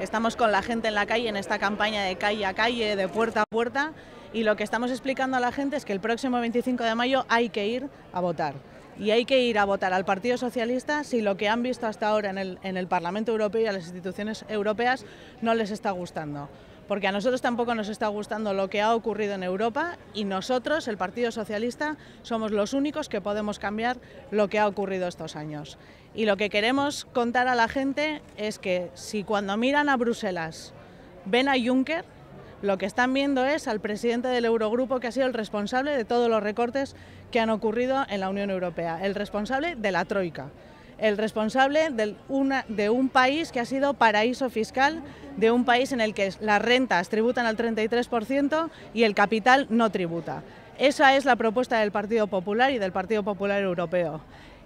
Estamos con la gente en la calle, en esta campaña de calle a calle, de puerta a puerta, y lo que estamos explicando a la gente es que el próximo 25 de mayo hay que ir a votar. Y hay que ir a votar al Partido Socialista si lo que han visto hasta ahora en el, Parlamento Europeo y a las instituciones europeas no les está gustando porque a nosotros tampoco nos está gustando lo que ha ocurrido en Europa y nosotros, el Partido Socialista, somos los únicos que podemos cambiar lo que ha ocurrido estos años. Y lo que queremos contar a la gente es que si cuando miran a Bruselas ven a Juncker, lo que están viendo es al presidente del Eurogrupo que ha sido el responsable de todos los recortes que han ocurrido en la Unión Europea, el responsable de la Troika el responsable de, un país que ha sido paraíso fiscal, de un país en el que las rentas tributan al 33% y el capital no tributa. Esa es la propuesta del Partido Popular y del Partido Popular Europeo.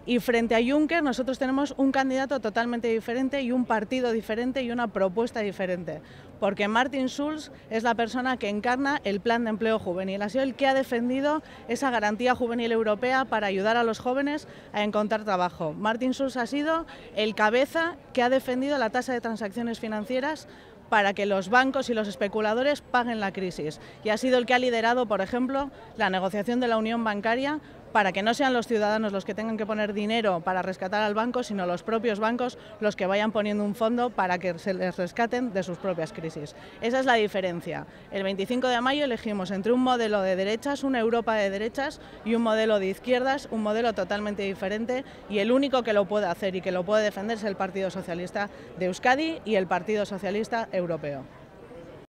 Y frente a Juncker nosotros tenemos un candidato totalmente diferente y un partido diferente y una propuesta diferente, porque Martin Schulz es la persona que encarna el plan de empleo juvenil, ha sido el que ha defendido esa garantía juvenil europea para ayudar a los jóvenes a encontrar trabajo. Martin Schulz ha sido el cabeza que ha defendido la tasa de transacciones financieras para que los bancos y los especuladores paguen la crisis. Y ha sido el que ha liderado, por ejemplo, la negociación de la unión bancaria para que no sean los ciudadanos los que tengan que poner dinero para rescatar al banco, sino los propios bancos los que vayan poniendo un fondo para que se les rescaten de sus propias crisis. Esa es la diferencia. El 25 de mayo elegimos entre un modelo de derechas, una Europa de derechas y un modelo de izquierdas, un modelo totalmente diferente y el único que lo puede hacer y que lo puede defender es el Partido Socialista de Euskadi y el Partido Socialista Europeo.